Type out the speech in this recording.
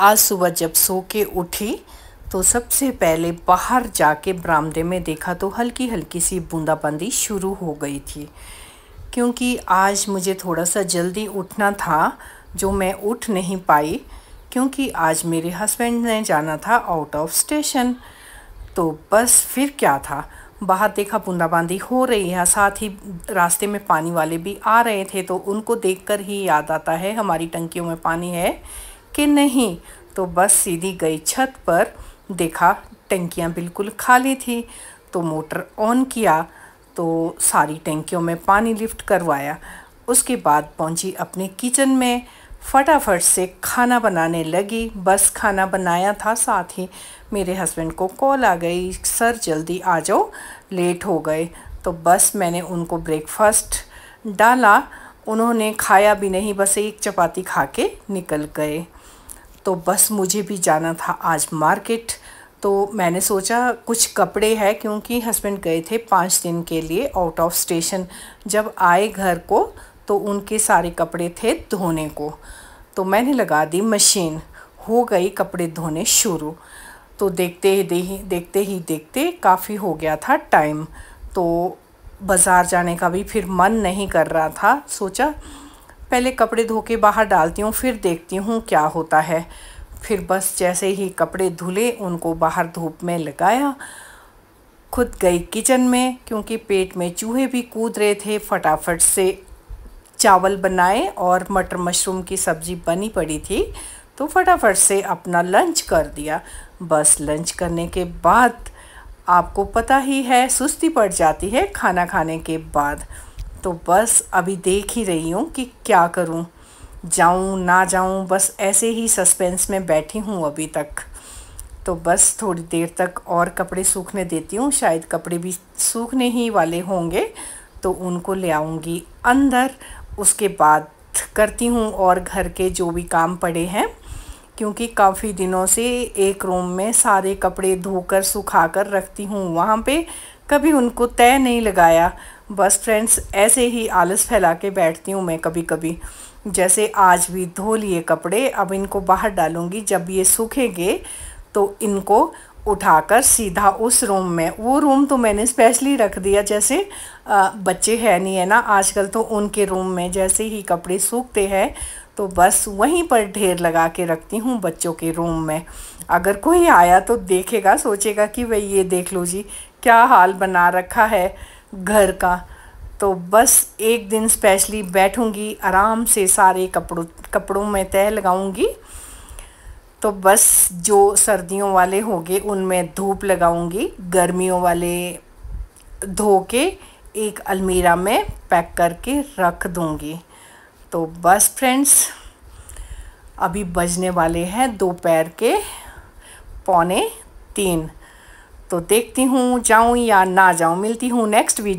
आज सुबह जब सो के उठी तो सबसे पहले बाहर जाके बरामदे में देखा तो हल्की हल्की सी बूंदाबांदी शुरू हो गई थी क्योंकि आज मुझे थोड़ा सा जल्दी उठना था जो मैं उठ नहीं पाई क्योंकि आज मेरे हस्बैंड ने जाना था आउट ऑफ स्टेशन तो बस फिर क्या था बाहर देखा बूंदाबांदी हो रही है साथ ही रास्ते में पानी वाले भी आ रहे थे तो उनको देखकर ही याद आता है हमारी टंकियों में पानी है कि नहीं तो बस सीधी गई छत पर देखा टंकियाँ बिल्कुल खाली थी तो मोटर ऑन किया तो सारी टंकियों में पानी लिफ्ट करवाया उसके बाद पहुंची अपने किचन में फटाफट से खाना बनाने लगी बस खाना बनाया था साथ ही मेरे हस्बैंड को कॉल आ गई सर जल्दी आ जाओ लेट हो गए तो बस मैंने उनको ब्रेकफास्ट डाला उन्होंने खाया भी नहीं बस एक चपाती खा के निकल गए तो बस मुझे भी जाना था आज मार्केट तो मैंने सोचा कुछ कपड़े है क्योंकि हस्बैंड गए थे पाँच दिन के लिए आउट ऑफ स्टेशन जब आए घर को तो उनके सारे कपड़े थे धोने को तो मैंने लगा दी मशीन हो गई कपड़े धोने शुरू तो देखते ही दे, देखते ही देखते काफ़ी हो गया था टाइम तो बाज़ार जाने का भी फिर मन नहीं कर रहा था सोचा पहले कपड़े धो के बाहर डालती हूँ फिर देखती हूँ क्या होता है फिर बस जैसे ही कपड़े धुले उनको बाहर धूप में लगाया खुद गई किचन में क्योंकि पेट में चूहे भी कूद रहे थे फटाफट से चावल बनाए और मटर मशरूम की सब्ज़ी बनी पड़ी थी तो फटाफट से अपना लंच कर दिया बस लंच करने के बाद आपको पता ही है सुस्ती पड़ जाती है खाना खाने के बाद तो बस अभी देख ही रही हूँ कि क्या करूँ जाऊँ ना जाऊँ बस ऐसे ही सस्पेंस में बैठी हूँ अभी तक तो बस थोड़ी देर तक और कपड़े सूखने देती हूँ शायद कपड़े भी सूखने ही वाले होंगे तो उनको ले आऊँगी अंदर उसके बाद करती हूँ और घर के जो भी काम पड़े हैं क्योंकि काफ़ी दिनों से एक रूम में सारे कपड़े धोकर सुखाकर रखती हूँ वहाँ पे कभी उनको तय नहीं लगाया बस फ्रेंड्स ऐसे ही आलस फैला के बैठती हूँ मैं कभी कभी जैसे आज भी धो लिए कपड़े अब इनको बाहर डालूँगी जब ये सूखेंगे तो इनको उठाकर सीधा उस रूम में वो रूम तो मैंने स्पेशली रख दिया जैसे आ, बच्चे है नहीं है ना आजकल तो उनके रूम में जैसे ही कपड़े सूखते हैं तो बस वहीं पर ढेर लगा के रखती हूँ बच्चों के रूम में अगर कोई आया तो देखेगा सोचेगा कि भाई ये देख लो जी क्या हाल बना रखा है घर का तो बस एक दिन स्पेशली बैठूंगी आराम से सारे कपड़ों कपड़ों में तह लगाऊंगी तो बस जो सर्दियों वाले होंगे उनमें धूप लगाऊंगी गर्मियों वाले धो के एक अलमीरा में पैक करके रख दूंगी तो बस फ्रेंड्स अभी बजने वाले हैं दोपहर के पौने तीन तो देखती हूँ जाऊँ या ना जाऊँ मिलती हूँ नेक्स्ट वीडियो